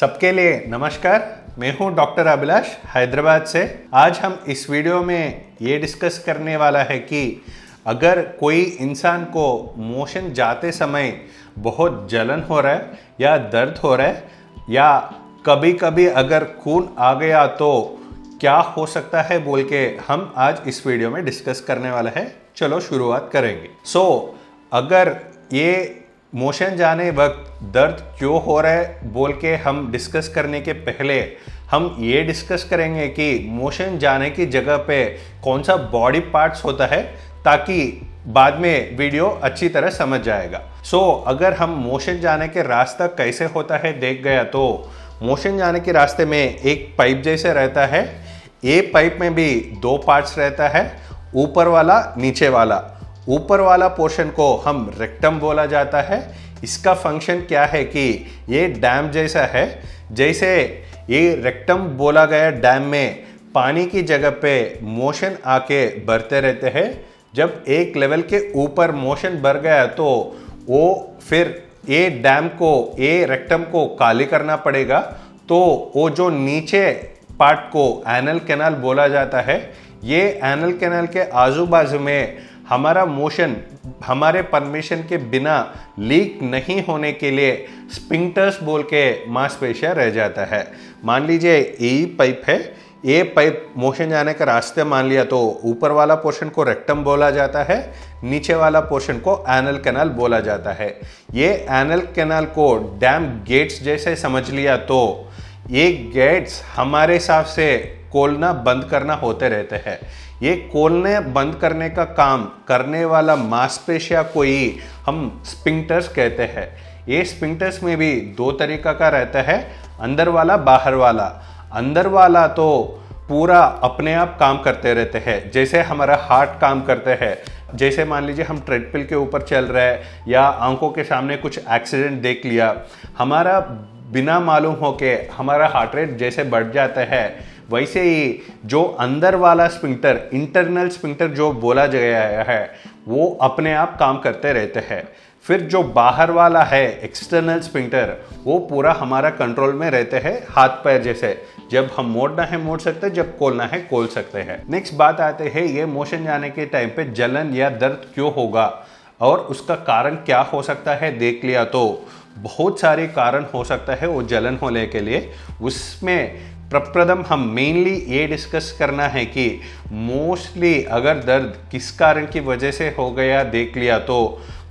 सबके लिए नमस्कार मैं हूं डॉक्टर अभिलाष हैदराबाद से आज हम इस वीडियो में ये डिस्कस करने वाला है कि अगर कोई इंसान को मोशन जाते समय बहुत जलन हो रहा है या दर्द हो रहा है या कभी कभी अगर खून आ गया तो क्या हो सकता है बोल के हम आज इस वीडियो में डिस्कस करने वाला है चलो शुरुआत करेंगे सो so, अगर ये मोशन जाने वक्त दर्द क्यों हो रहा है बोल के हम डिस्कस करने के पहले हम ये डिस्कस करेंगे कि मोशन जाने की जगह पे कौन सा बॉडी पार्ट्स होता है ताकि बाद में वीडियो अच्छी तरह समझ जाएगा सो so, अगर हम मोशन जाने के रास्ता कैसे होता है देख गया तो मोशन जाने के रास्ते में एक पाइप जैसे रहता है ए पाइप में भी दो पार्ट्स रहता है ऊपर वाला नीचे वाला ऊपर वाला पोर्शन को हम रेक्टम बोला जाता है इसका फंक्शन क्या है कि ये डैम जैसा है जैसे ये रेक्टम बोला गया डैम में पानी की जगह पे मोशन आके बढ़ते रहते हैं जब एक लेवल के ऊपर मोशन बढ़ गया तो वो फिर ये डैम को ये रेक्टम को काली करना पड़ेगा तो वो जो नीचे पार्ट को एनल कैनाल बोला जाता है ये एनल कैनाल के आजू बाजू में हमारा मोशन हमारे परमिशन के बिना लीक नहीं होने के लिए स्पिंगटर्स बोल के मांसपेशिया रह जाता है मान लीजिए ए पाइप है ए पाइप मोशन जाने का रास्ते मान लिया तो ऊपर वाला पोर्शन को रेक्टम बोला जाता है नीचे वाला पोर्शन को एनल कैनाल बोला जाता है ये एनल कैनाल को डैम गेट्स जैसे समझ लिया तो ये गेट्स हमारे हिसाब से कोलना बंद करना होते रहते हैं ये कोलने बंद करने का काम करने वाला मांसपेशिया को ही हम स्पिंक्टर्स कहते हैं ये स्पिंक्टर्स में भी दो तरीका का रहता है अंदर वाला बाहर वाला अंदर वाला तो पूरा अपने आप काम करते रहते हैं जैसे हमारा हार्ट काम करते हैं जैसे मान लीजिए हम ट्रेडमिल के ऊपर चल रहे हैं या आंखों के सामने कुछ एक्सीडेंट देख लिया हमारा बिना मालूम हो के हमारा हार्ट रेट जैसे बढ़ जाता है वैसे ही जो अंदर वाला स्पिंक्टर इंटरनल स्पिंक्टर जो बोला गया है वो अपने आप काम करते रहते हैं फिर जो बाहर वाला है एक्सटर्नल स्पिंटर वो पूरा हमारा कंट्रोल में रहते हैं हाथ पैर जैसे जब हम मोड़ना है मोड़ सकते हैं जब कोलना है कोल सकते हैं नेक्स्ट बात आते हैं ये मोशन जाने के टाइम पे जलन या दर्द क्यों होगा और उसका कारण क्या हो सकता है देख लिया तो बहुत सारे कारण हो सकता है वो जलन होने के लिए उसमें प्रप्रथम हम मेनली ये डिस्कस करना है कि मोस्टली अगर दर्द किस कारण की वजह से हो गया देख लिया तो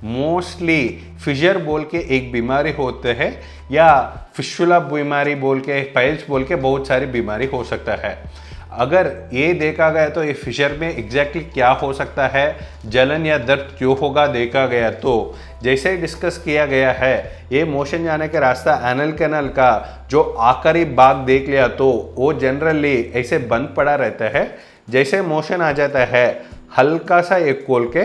मोस्टली फिजर बोल के एक बीमारी होते है या फिशुला बीमारी बोल के पैल्स बोल के बहुत सारी बीमारी हो सकता है अगर ये देखा गया तो ये फिशर में एग्जैक्टली क्या हो सकता है जलन या दर्द क्यों होगा देखा गया तो जैसे डिस्कस किया गया है ये मोशन जाने के रास्ता एनल कैनल का जो आखिरी भाग देख लिया तो वो जनरली ऐसे बंद पड़ा रहता है जैसे मोशन आ जाता है हल्का सा एक कोल के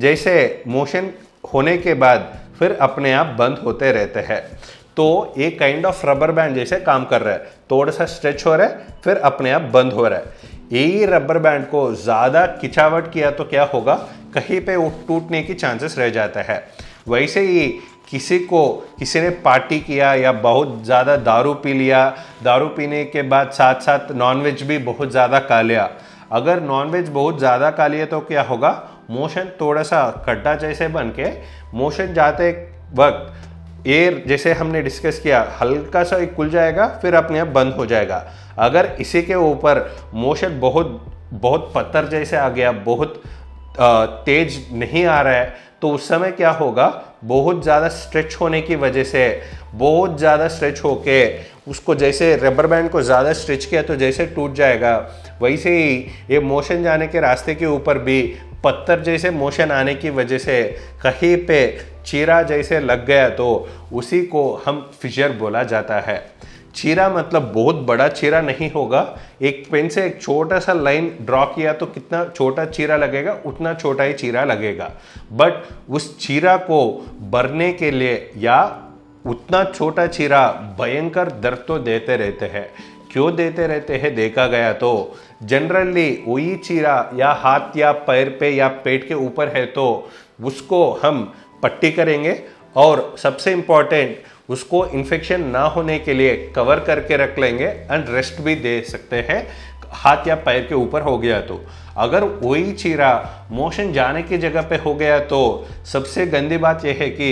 जैसे मोशन होने के बाद फिर अपने आप बंद होते रहते हैं तो एक काइंड ऑफ रबर बैंड जैसे काम कर रहा है थोड़ा सा स्ट्रेच हो रहा है फिर अपने आप बंद हो रहा है यही रबर बैंड को ज़्यादा खिंचावट किया तो क्या होगा कहीं पे वो टूटने की चांसेस रह जाता है वैसे ही किसी को किसी ने पार्टी किया या बहुत ज़्यादा दारू पी लिया दारू पीने के बाद साथ साथ नॉनवेज भी बहुत ज़्यादा खा लिया अगर नॉनवेज बहुत ज़्यादा खा लिया तो क्या होगा मोशन थोड़ा सा खड्डा जैसे बन के मोशन जाते वक्त ये जैसे हमने डिस्कस किया हल्का सा एक खुल जाएगा फिर अपने आप बंद हो जाएगा अगर इसी के ऊपर मोशन बहुत बहुत पत्थर जैसे आ गया बहुत तेज नहीं आ रहा है तो उस समय क्या होगा बहुत ज़्यादा स्ट्रेच होने की वजह से बहुत ज़्यादा स्ट्रेच होके उसको जैसे रबर बैंड को ज़्यादा स्ट्रेच किया तो जैसे टूट जाएगा वैसे ही ये मोशन जाने के रास्ते के ऊपर भी पत्थर जैसे मोशन आने की वजह से कहीं पे चीरा जैसे लग गया तो उसी को हम फिशर बोला जाता है चीरा मतलब बहुत बड़ा चीरा नहीं होगा एक पेन से एक छोटा सा लाइन ड्रॉ किया तो कितना छोटा चीरा लगेगा उतना छोटा ही चीरा लगेगा बट उस चीरा को भरने के लिए या उतना छोटा चीरा भयंकर दर्द तो देते रहते हैं क्यों देते रहते हैं देखा गया तो जनरली वही चीरा या हाथ या पैर पे या पेट के ऊपर है तो उसको हम पट्टी करेंगे और सबसे इम्पॉर्टेंट उसको इन्फेक्शन ना होने के लिए कवर करके रख लेंगे एंड रेस्ट भी दे सकते हैं हाथ या पैर के ऊपर हो गया तो अगर वही चीरा मोशन जाने की जगह पे हो गया तो सबसे गंदी बात यह है कि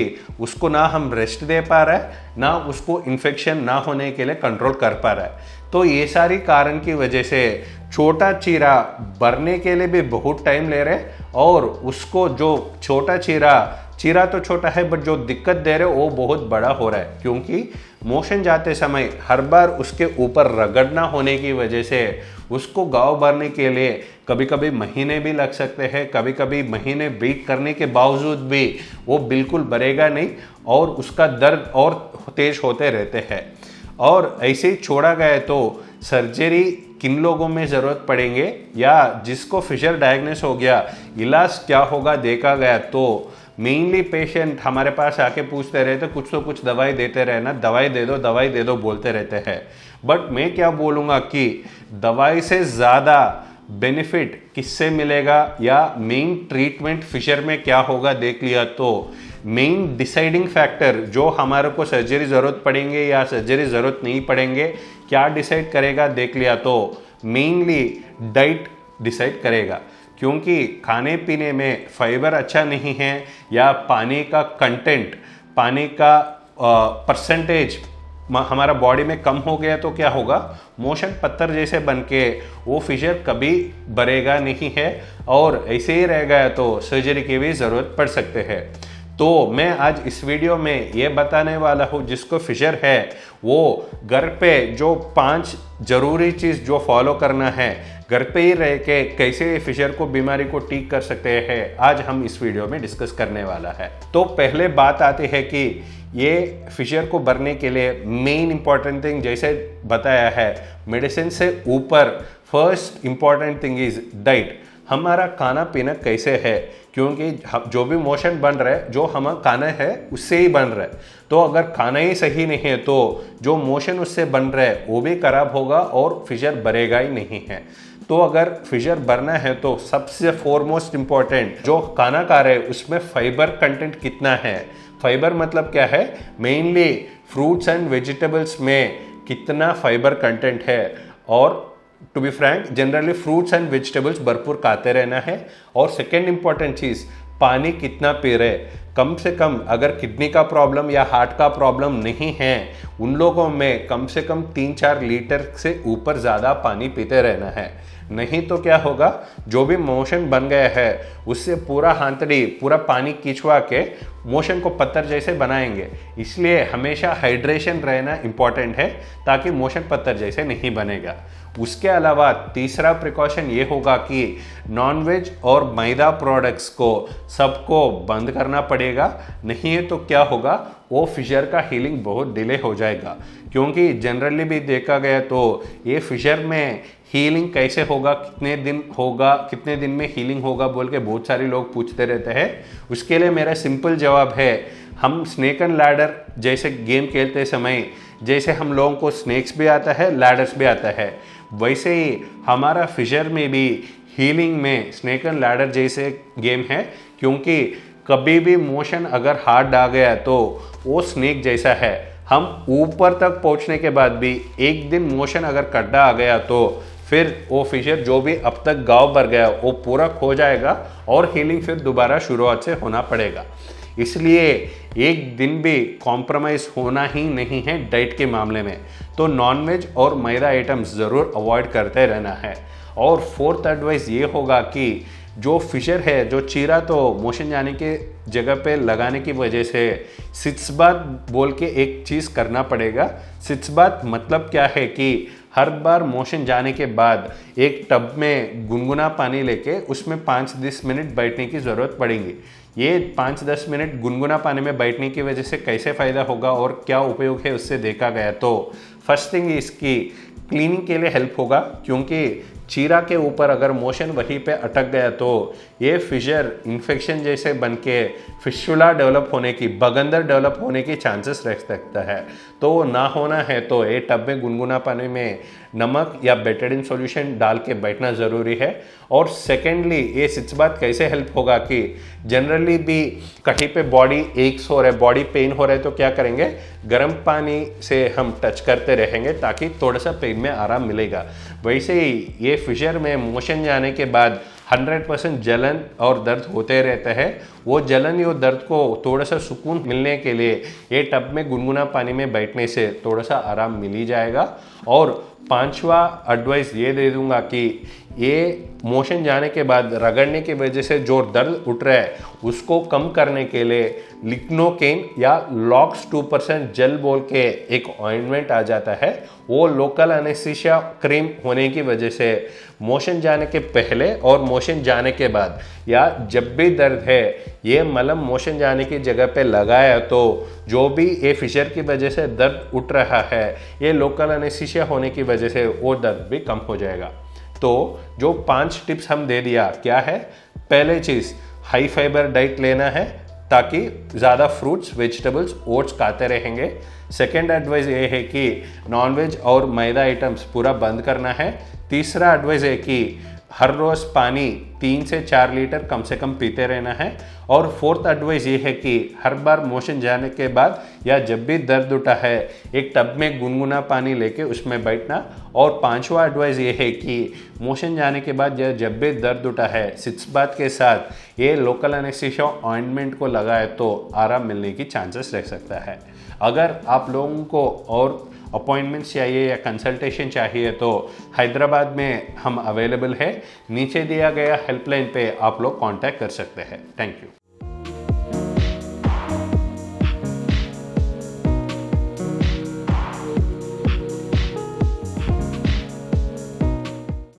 उसको ना हम रेस्ट दे पा रहे ना उसको इन्फेक्शन ना होने के लिए कंट्रोल कर पा रहा है तो ये सारी कारण की वजह से छोटा चीरा बढ़ने के लिए भी बहुत टाइम ले रहे और उसको जो छोटा चीरा चीरा तो छोटा है बट जो दिक्कत दे रहे हो वो बहुत बड़ा हो रहा है क्योंकि मोशन जाते समय हर बार उसके ऊपर रगड़ना होने की वजह से उसको गाँव भरने के लिए कभी कभी महीने भी लग सकते हैं कभी कभी महीने बीक करने के बावजूद भी वो बिल्कुल भरेगा नहीं और उसका दर्द और तेज होते रहते हैं और ऐसे ही छोड़ा गया तो सर्जरी किन लोगों में ज़रूरत पड़ेंगे या जिसको फिशर डायग्नोस हो गया इलाज क्या होगा देखा गया तो मेनली पेशेंट हमारे पास आके पूछते रहते कुछ तो कुछ दवाई देते रहना दवाई दे दो दवाई दे दो बोलते रहते हैं बट मैं क्या बोलूँगा कि दवाई से ज़्यादा बेनिफिट किससे मिलेगा या मेन ट्रीटमेंट फिशर में क्या होगा देख लिया तो मेन डिसाइडिंग फैक्टर जो हमारे को सर्जरी ज़रूरत पड़ेंगे या सर्जरी ज़रूरत नहीं पड़ेंगे क्या डिसाइड करेगा देख लिया तो मेनली डाइट डिसाइड करेगा क्योंकि खाने पीने में फाइबर अच्छा नहीं है या पानी का कंटेंट पानी का परसेंटेज हमारा बॉडी में कम हो गया तो क्या होगा मोशन पत्थर जैसे बन के वो फिशर कभी भरेगा नहीं है और ऐसे ही रह गया तो सर्जरी की भी ज़रूरत पड़ सकते हैं तो मैं आज इस वीडियो में ये बताने वाला हूँ जिसको फिशर है वो घर पे जो पांच ज़रूरी चीज़ जो फॉलो करना है घर पे ही रह के कैसे फिशर को बीमारी को ठीक कर सकते हैं आज हम इस वीडियो में डिस्कस करने वाला है तो पहले बात आती है कि ये फिशर को भरने के लिए मेन इंपॉर्टेंट थिंग जैसे बताया है मेडिसिन से ऊपर first important thing is diet हमारा खाना पीना कैसे है क्योंकि जो भी मोशन बन रहा है जो हम खाना है उससे ही बन रहा है तो अगर खाना ही सही नहीं है तो जो मोशन उससे बन रहा है वो भी खराब होगा और फिशर भरेगा ही नहीं है तो अगर फिशर भरना है तो सबसे फॉरमोस्ट इम्पॉर्टेंट जो खाना खा रहे उसमें फाइबर कंटेंट कितना है फाइबर मतलब क्या है मेनली फ्रूट्स एंड वेजिटेबल्स में कितना फाइबर कंटेंट है और to be frank generally fruits and vegetables भरपूर खाते रहना है और सेकेंड इंपॉर्टेंट चीज़ पानी कितना पी रहे कम से कम अगर किडनी का प्रॉब्लम या हार्ट का प्रॉब्लम नहीं है उन लोगों में कम से कम तीन चार लीटर से ऊपर ज़्यादा पानी पीते रहना है नहीं तो क्या होगा जो भी मोशन बन गया है उससे पूरा हांतड़ी पूरा पानी खींचवा के मोशन को पत्थर जैसे बनाएंगे इसलिए हमेशा हाइड्रेशन रहना इम्पॉर्टेंट है ताकि मोशन पत्थर जैसे नहीं बनेगा उसके अलावा तीसरा प्रिकॉशन ये होगा कि नॉनवेज और मैदा प्रोडक्ट्स को सबको बंद करना पड़ेगा नहीं है तो क्या होगा वो फिशर का हीलिंग बहुत डिले हो जाएगा क्योंकि जनरली भी देखा गया तो ये फिशर में हीलिंग कैसे होगा कितने दिन होगा कितने दिन में हीलिंग होगा बोल के बहुत सारे लोग पूछते रहते हैं उसके लिए मेरा सिंपल जवाब है हम स्नेक एंड लैडर जैसे गेम खेलते समय जैसे हम लोगों को स्नेक्स भी आता है लैडर्स भी आता है वैसे ही हमारा फिशर में भी हीलिंग में स्नेक एंड लैडर जैसे गेम है क्योंकि कभी भी मोशन अगर हार्ड आ गया तो वो स्नेक जैसा है हम ऊपर तक पहुंचने के बाद भी एक दिन मोशन अगर कड्डा आ गया तो फिर वो फिशर जो भी अब तक गांव भर गया वो पूरा खो जाएगा और हीलिंग फिर दोबारा शुरुआत से होना पड़ेगा इसलिए एक दिन भी कॉम्प्रोमाइज़ होना ही नहीं है डाइट के मामले में तो नॉनवेज और मैदा आइटम्स ज़रूर अवॉइड करते रहना है और फोर्थ एडवाइस ये होगा कि जो फिशर है जो चीरा तो मोशन जाने के जगह पे लगाने की वजह से सिट्सबात बोल के एक चीज़ करना पड़ेगा सिट्सबात मतलब क्या है कि हर बार मोशन जाने के बाद एक टब में गुनगुना पानी लेके उसमें पाँच दस मिनट बैठने की ज़रूरत पड़ेगी ये पाँच दस मिनट गुनगुना पानी में बैठने की वजह से कैसे फ़ायदा होगा और क्या उपयोग है उससे देखा गया तो फर्स्ट थिंग इसकी क्लीनिंग के लिए हेल्प होगा क्योंकि चीरा के ऊपर अगर मोशन वहीं पे अटक गया तो ये फिशर इन्फेक्शन जैसे बन के फिशुला डेवलप होने की बगंदर डेवलप होने की चांसेस रह सकता है तो वो ना होना है तो ये टब में गुनगुना पानी में नमक या बेटाडिन सॉल्यूशन डाल के बैठना ज़रूरी है और सेकेंडली ये बात कैसे हेल्प होगा कि जनरली भी कहीं पे बॉडी एक्स हो रहा है बॉडी पेन हो रहा है तो क्या करेंगे गर्म पानी से हम टच करते रहेंगे ताकि थोड़ा सा पेन में आराम मिलेगा वैसे ही ये फिशर में मोशन जाने के बाद 100 परसेंट जलन और दर्द होते रहते हैं वो जलन या दर्द को थोड़ा सा सुकून मिलने के लिए ये टब में गुनगुना पानी में बैठने से थोड़ा सा आराम मिल ही जाएगा और पांचवा एडवाइस ये दे दूंगा कि ये मोशन जाने के बाद रगड़ने की वजह से जो दर्द उठ रहा है उसको कम करने के लिए लिक्नोकेन या लॉक्स टू परसेंट जेल बोल के एक ऑइंटमेंट आ जाता है वो लोकल एनेसिशिया क्रीम होने की वजह से मोशन जाने के पहले और मोशन जाने के बाद या जब भी दर्द है ये मलम मोशन जाने की जगह पे लगाया तो जो भी ये फिशर की वजह से दर्द उठ रहा है ये लोकल अनेसिशिया होने की वजह से वो दर्द भी कम हो जाएगा तो जो पांच टिप्स हम दे दिया क्या है पहले चीज़ हाई फाइबर डाइट लेना है ताकि ज़्यादा फ्रूट्स वेजिटेबल्स ओट्स खाते रहेंगे सेकेंड एडवाइस ये है कि नॉनवेज और मैदा आइटम्स पूरा बंद करना है तीसरा एडवाइस है कि हर रोज़ पानी तीन से चार लीटर कम से कम पीते रहना है और फोर्थ एडवाइस ये है कि हर बार मोशन जाने के बाद या जब भी दर्द उठा है एक टब में गुनगुना पानी लेके उसमें बैठना और पांचवा एडवाइस ये है कि मोशन जाने के बाद या जब भी दर्द उठा है सिक्स बात के साथ ये लोकल एनेस्थिशिया ऑइंटमेंट को लगाए तो आराम मिलने की चांसेस रह सकता है अगर आप लोगों को और अपॉइंटमेंट्स चाहिए या कंसल्टेशन चाहिए तो हैदराबाद में हम अवेलेबल है नीचे दिया गया हेल्पलाइन पे आप लोग कांटेक्ट कर सकते हैं थैंक यू